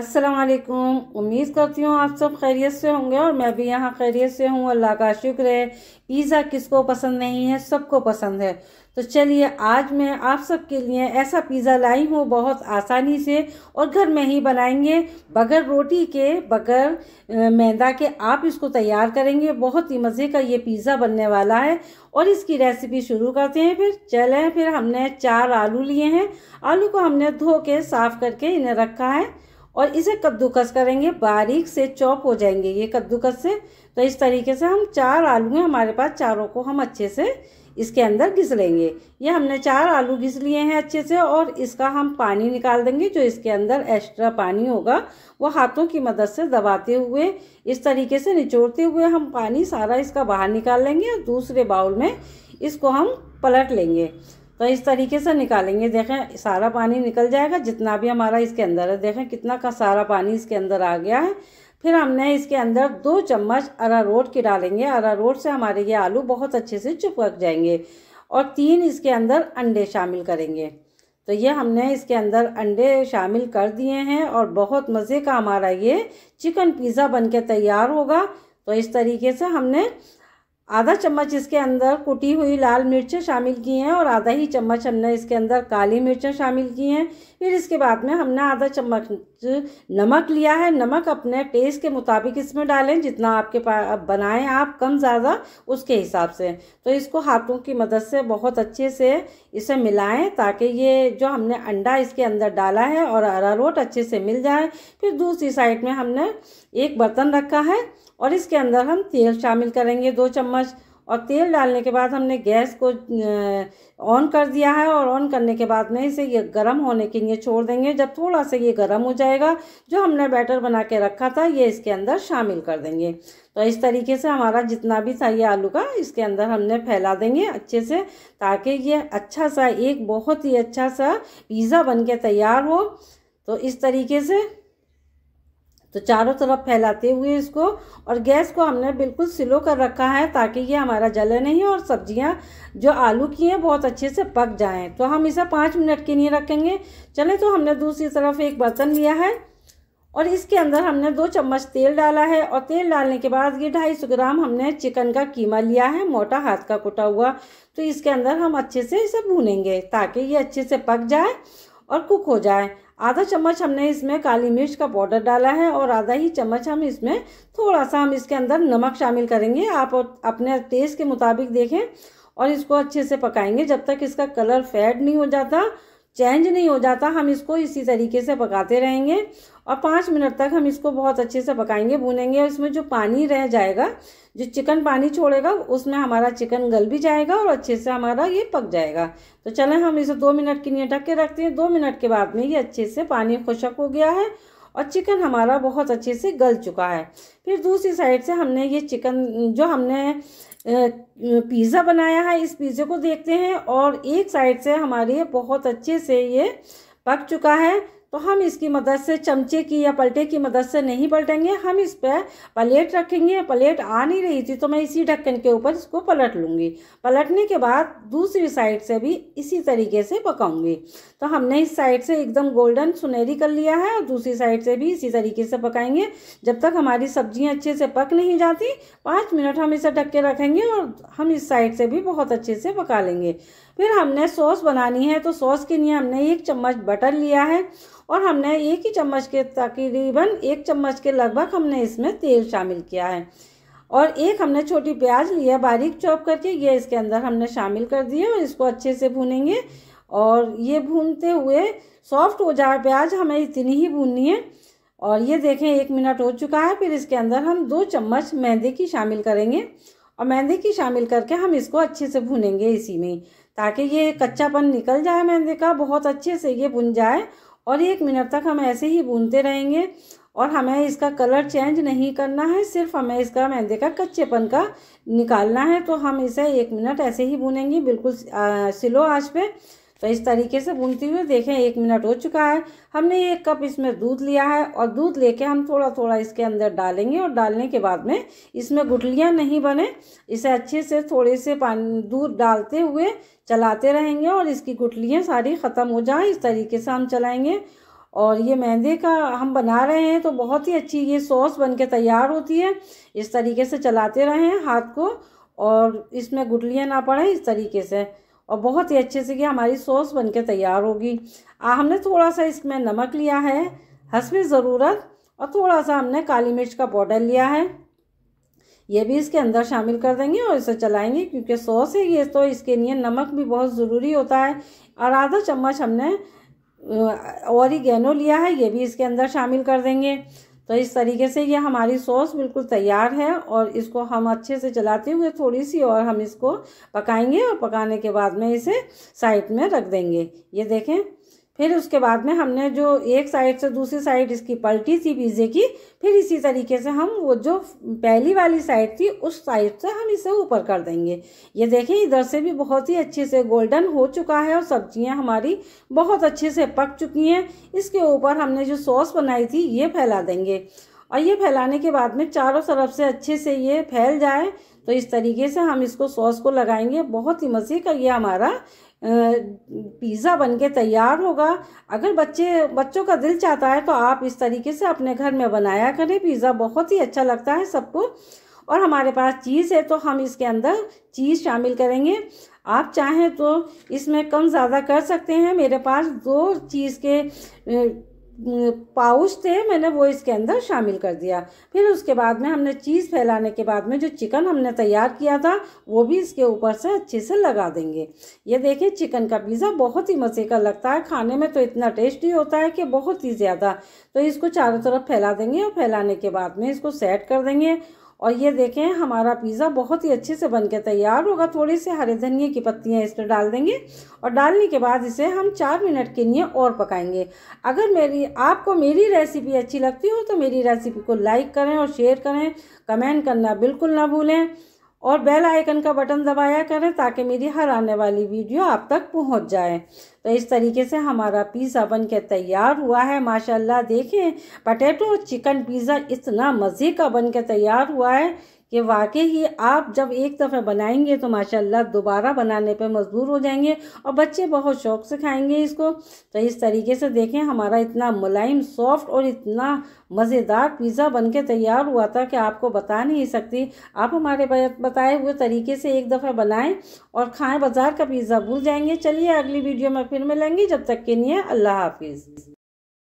असलकुम उम्मीद करती हूँ आप सब खैरियत से होंगे और मैं भी यहाँ खैरियत से हूँ अल्लाह का शुक्र है पिज़्ज़ा किसको पसंद नहीं है सबको पसंद है तो चलिए आज मैं आप सब के लिए ऐसा पिज़्ज़ा लाई हूँ बहुत आसानी से और घर में ही बनाएंगे बगैर रोटी के बगैर मैदा के आप इसको तैयार करेंगे बहुत ही मज़े का ये पिज़्ज़ा बनने वाला है और इसकी रेसिपी शुरू करते हैं फिर चलें फिर हमने चार आलू लिए हैं आलू को हमने धो के साफ़ करके इन्हें रखा है और इसे कद्दूकस करेंगे बारीक से चॉप हो जाएंगे ये कद्दूकस से तो इस तरीके से हम चार आलू हैं हमारे पास चारों को हम अच्छे से इसके अंदर घिस लेंगे ये हमने चार आलू घिस लिए हैं अच्छे से और इसका हम पानी निकाल देंगे जो इसके अंदर एक्स्ट्रा पानी होगा वो हाथों की मदद से दबाते हुए इस तरीके से निचोड़ते हुए हम पानी सारा इसका बाहर निकाल लेंगे और दूसरे बाउल में इसको हम पलट लेंगे तो इस तरीके से निकालेंगे देखें सारा पानी निकल जाएगा जितना भी हमारा इसके अंदर है देखें कितना का सारा पानी इसके अंदर आ गया है फिर हमने इसके अंदर दो चम्मच अरारोट की डालेंगे अरारोट से हमारे ये आलू बहुत अच्छे से चिपक जाएंगे और तीन इसके अंदर अंडे शामिल करेंगे तो ये हमने इसके अंदर अंडे शामिल कर दिए हैं और बहुत मज़े का हमारा ये चिकन पिज़्ज़ा बनके तैयार होगा तो इस तरीके से हमने आधा चम्मच इसके अंदर कुटी हुई लाल मिर्चें शामिल की हैं और आधा ही चम्मच हमने इसके अंदर काली मिर्चें शामिल की हैं फिर इसके बाद में हमने आधा चम्मच नमक लिया है नमक अपने टेस्ट के मुताबिक इसमें डालें जितना आपके पास बनाएं आप कम ज़्यादा उसके हिसाब से तो इसको हाथों की मदद से बहुत अच्छे से इसे मिलाएं ताकि ये जो हमने अंडा इसके अंदर डाला है और अरारोट अच्छे से मिल जाए फिर दूसरी साइड में हमने एक बर्तन रखा है और इसके अंदर हम तेल शामिल करेंगे दो चम्मच और तेल डालने के बाद हमने गैस को ऑन कर दिया है और ऑन करने के बाद में इसे ये गर्म होने के लिए छोड़ देंगे जब थोड़ा सा ये गर्म हो जाएगा जो हमने बैटर बना के रखा था ये इसके अंदर शामिल कर देंगे तो इस तरीके से हमारा जितना भी था ये आलू का इसके अंदर हमने फैला देंगे अच्छे से ताकि ये अच्छा सा एक बहुत ही अच्छा सा पिज़्ज़ा बन के तैयार हो तो इस तरीके से तो चारों तरफ फैलाते हुए इसको और गैस को हमने बिल्कुल स्लो कर रखा है ताकि ये हमारा जले नहीं और सब्जियां जो आलू की हैं बहुत अच्छे से पक जाएं तो हम इसे पाँच मिनट के लिए रखेंगे चले तो हमने दूसरी तरफ एक बर्तन लिया है और इसके अंदर हमने दो चम्मच तेल डाला है और तेल डालने के बाद ये ढाई सौ ग्राम हमने चिकन का कीमा लिया है मोटा हाथ का कुटा हुआ तो इसके अंदर हम अच्छे से इसे भूनेंगे ताकि ये अच्छे से पक जाए और कुक हो जाए आधा चम्मच हमने इसमें काली मिर्च का पाउडर डाला है और आधा ही चम्मच हम इसमें थोड़ा सा हम इसके अंदर नमक शामिल करेंगे आप अपने टेस्ट के मुताबिक देखें और इसको अच्छे से पकाएंगे जब तक इसका कलर फेड नहीं हो जाता चेंज नहीं हो जाता हम इसको इसी तरीके से पकाते रहेंगे और पाँच मिनट तक हम इसको बहुत अच्छे से पकाएंगे भूनेंगे और इसमें जो पानी रह जाएगा जो चिकन पानी छोड़ेगा उसमें हमारा चिकन गल भी जाएगा और अच्छे से हमारा ये पक जाएगा तो चलें हम इसे दो मिनट के लिए ढक के रखते हैं दो मिनट के बाद में ये अच्छे से पानी खुशक हो गया है और चिकन हमारा बहुत अच्छे से गल चुका है फिर दूसरी साइड से हमने ये चिकन जो हमने पिज़्ज़ा बनाया है इस पिज़्ज़े को देखते हैं और एक साइड से हमारे बहुत अच्छे से ये पक चुका है तो हम इसकी मदद से चमचे की या पलटे की मदद से नहीं पलटेंगे हम इस पर प्लेट रखेंगे प्लेट आ नहीं रही थी तो मैं इसी ढक्कन के ऊपर इसको पलट लूँगी पलटने के बाद दूसरी साइड से भी इसी तरीके से पकाऊंगी तो हमने इस साइड से एकदम गोल्डन सुनहरी कर लिया है और दूसरी साइड से भी इसी तरीके से पकाएंगे जब तक हमारी सब्जियाँ अच्छे से पक नहीं जाती पाँच मिनट हम इसे ढक के रखेंगे और हम इस साइड से भी बहुत अच्छे से पका लेंगे फिर हमने सॉस बनानी है तो सॉस के लिए हमने एक चम्मच बटर लिया है और हमने एक ही चम्मच के तकरीबन एक चम्मच के लगभग हमने इसमें तेल शामिल किया है और एक हमने छोटी प्याज लिया बारीक चॉप करके ये इसके अंदर हमने शामिल कर दिए और इसको अच्छे से भूनेंगे और ये भूनते हुए सॉफ्ट हो जाए प्याज हमें इतनी ही भूननी है और ये देखें एक मिनट हो चुका है फिर इसके अंदर हम दो चम्मच मैदे की शामिल करेंगे और मैदे की शामिल करके हम इसको अच्छे से भूनेंगे इसी में ताकि ये कच्चापन निकल जाए मैदे का बहुत अच्छे से ये भुन जाए और एक मिनट तक हम ऐसे ही बुनते रहेंगे और हमें इसका कलर चेंज नहीं करना है सिर्फ हमें इसका मैदे का कच्चेपन का निकालना है तो हम इसे एक मिनट ऐसे ही बुनेंगे बिल्कुल सिलो आँच पे तो इस तरीके से भूनती हुए देखें एक मिनट हो चुका है हमने एक कप इसमें दूध लिया है और दूध लेके हम थोड़ा थोड़ा इसके अंदर डालेंगे और डालने के बाद में इसमें गुटलियाँ नहीं बने इसे अच्छे से थोड़े से पानी दूध डालते हुए चलाते रहेंगे और इसकी गुटलियाँ सारी ख़त्म हो जाए इस तरीके से हम चलाएँगे और ये मैदे का हम बना रहे हैं तो बहुत ही अच्छी ये सॉस बन के तैयार होती है इस तरीके से चलाते रहें हाथ को और इसमें गुटलियाँ ना पड़े इस तरीके से और बहुत ही अच्छे से कि हमारी सॉस बन के तैयार होगी आ, हमने थोड़ा सा इसमें नमक लिया है हंसमें ज़रूरत और थोड़ा सा हमने काली मिर्च का पाउडर लिया है ये भी इसके अंदर शामिल कर देंगे और इसे चलाएंगे क्योंकि सॉस है ये तो इसके लिए नमक भी बहुत ज़रूरी होता है और आधा चम्मच हमने और ही गेनो लिया है ये भी इसके अंदर शामिल कर देंगे तो इस तरीके से ये हमारी सॉस बिल्कुल तैयार है और इसको हम अच्छे से चलाते हुए थोड़ी सी और हम इसको पकाएंगे और पकाने के बाद में इसे साइड में रख देंगे ये देखें फिर उसके बाद में हमने जो एक साइड से दूसरी साइड इसकी पलटी थी पिज़्ज़े की फिर इसी तरीके से हम वो जो पहली वाली साइड थी उस साइड से हम इसे ऊपर कर देंगे ये देखें इधर से भी बहुत ही अच्छे से गोल्डन हो चुका है और सब्जियां हमारी बहुत अच्छे से पक चुकी हैं इसके ऊपर हमने जो सॉस बनाई थी ये फैला देंगे और ये फैलाने के बाद में चारों तरफ से अच्छे से ये फैल जाए तो इस तरीके से हम इसको सॉस को लगाएंगे बहुत ही मज़े का ये हमारा पिज़्ज़ा बन के तैयार होगा अगर बच्चे बच्चों का दिल चाहता है तो आप इस तरीके से अपने घर में बनाया करें पिज़्ज़ा बहुत ही अच्छा लगता है सबको और हमारे पास चीज़ है तो हम इसके अंदर चीज़ शामिल करेंगे आप चाहें तो इसमें कम ज़्यादा कर सकते हैं मेरे पास दो चीज़ के पाउच थे मैंने वो इसके अंदर शामिल कर दिया फिर उसके बाद में हमने चीज़ फैलाने के बाद में जो चिकन हमने तैयार किया था वो भी इसके ऊपर से अच्छे से लगा देंगे ये देखिए चिकन का पिज़्ज़ा बहुत ही मज़े का लगता है खाने में तो इतना टेस्टी होता है कि बहुत ही ज़्यादा तो इसको चारों तरफ फैला देंगे और फैलाने के बाद में इसको सेट कर देंगे और ये देखें हमारा पिज़्ज़ा बहुत ही अच्छे से बनके तैयार होगा थोड़ी से हरे धनिए की पत्तियाँ इस पर डाल देंगे और डालने के बाद इसे हम चार मिनट के लिए और पकाएंगे अगर मेरी आपको मेरी रेसिपी अच्छी लगती हो तो मेरी रेसिपी को लाइक करें और शेयर करें कमेंट करना बिल्कुल ना भूलें और बेल आइकन का बटन दबाया करें ताकि मेरी हर आने वाली वीडियो आप तक पहुंच जाए तो इस तरीके से हमारा पिज़्ज़ा बन के तैयार हुआ है माशाल्लाह देखें पटेटो चिकन पिज़्ज़ा इतना मज़े का बन के तैयार हुआ है कि वाकई ही आप जब एक दफ़े बनाएंगे तो माशाल्लाह दोबारा बनाने पे मजबूर हो जाएंगे और बच्चे बहुत शौक से खाएंगे इसको तो इस तरीके से देखें हमारा इतना मुलायम सॉफ्ट और इतना मज़ेदार पिज़्ज़ा बन के तैयार हुआ था कि आपको बता नहीं सकती आप हमारे बताए हुए तरीके से एक दफ़ा बनाएं और खाएं बाज़ार का पिज़्ज़ा भूल जाएंगे चलिए अगली वीडियो में फिर मिलेंगे जब तक के लिए अल्लाह हाफिज़